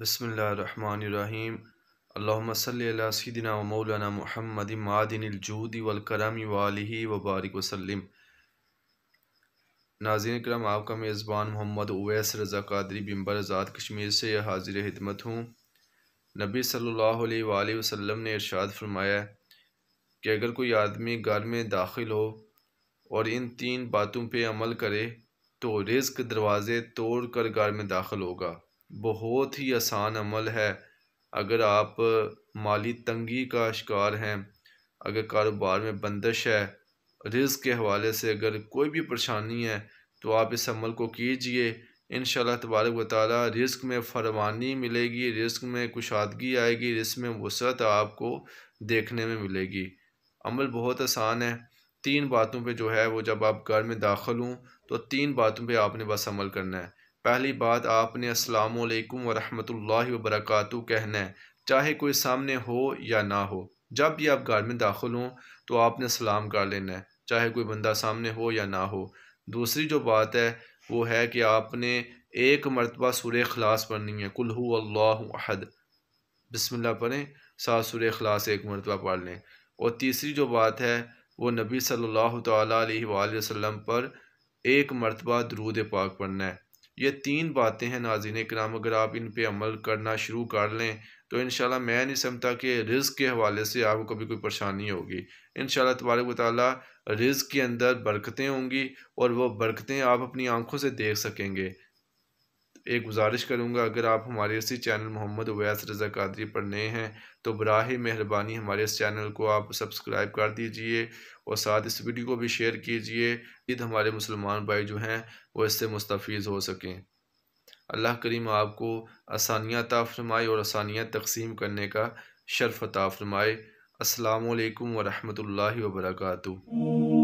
بسم اللہ الرحمن الرحیم اللہم صلی اللہ سیدنا و مولانا محمد مادن والکرم والی و وبارک وسلم ناظرین اکرام آپ کا میزبان محمد رضا قادری بمبر آزاد کشمیر سے حاضر حدمت ہوں نبی صلی اللہ علیہ وآلہ وسلم نے ارشاد فرمایا کہ اگر کوئی آدمی گھر میں داخل ہو اور ان تین باتوں پہ عمل کرے تو رزق دروازے توڑ کر گھر میں داخل ہوگا بہت ہی آسان عمل ہے اگر آپ مالی تنگی کا شکار ہیں اگر کاروبار میں بندش ہے رزق کے حوالے سے اگر کوئی بھی پریشانی ہے تو آپ اس عمل کو کیجئے انشاءاللہ تبارک و تعالی رزق میں فروانی ملے گی رزق میں کشادگی آئے گی رزق میں وسعت آپ کو دیکھنے میں ملے گی عمل بہت آسان ہے تین باتوں پہ جو ہے وہ جب آپ گھر میں داخل ہوں تو تین باتوں پہ آپ نے بس عمل کرنا ہے پہلی بات آپ نے السلام علیکم ورحمۃ اللہ وبرکاتہ کہنا ہے چاہے کوئی سامنے ہو یا نہ ہو جب بھی آپ گھر میں داخل ہوں تو آپ نے سلام کر لینا ہے چاہے کوئی بندہ سامنے ہو یا نہ ہو دوسری جو بات ہے وہ ہے کہ آپ نے ایک مرتبہ سور اخلاص پڑھنی ہے ہو اللہ احد بسم اللہ پڑھیں ساتھ سور اخلاص ایک مرتبہ پڑھ لیں اور تیسری جو بات ہے وہ نبی صلی اللہ تعالیٰ علیہ وآلہ وسلم پر ایک مرتبہ درود پاک پڑھنا ہے یہ تین باتیں ہیں ناظرین اکرام اگر آپ ان پہ عمل کرنا شروع کر لیں تو انشاءاللہ میں نہیں سمجھتا کہ رزق کے حوالے سے آپ کو کبھی کوئی پریشانی ہوگی انشاءاللہ تبارک و تعالی رزق کے اندر برکتیں ہوں گی اور وہ برکتیں آپ اپنی آنکھوں سے دیکھ سکیں گے ایک گزارش کروں گا اگر آپ ہمارے اسی چینل محمد عویس رضا قادری پر نئے ہیں تو براہ مہربانی ہمارے اس چینل کو آپ سبسکرائب کر دیجئے اور ساتھ اس ویڈیو کو بھی شیئر کیجئے جید ہمارے مسلمان بھائی جو ہیں وہ اس سے مستفیض ہو سکیں اللہ کریم آپ کو آسانیاں فرمائے اور آسانیاں تقسیم کرنے کا شرف طا فرمائے السلام علیکم ورحمۃ اللہ وبرکاتہ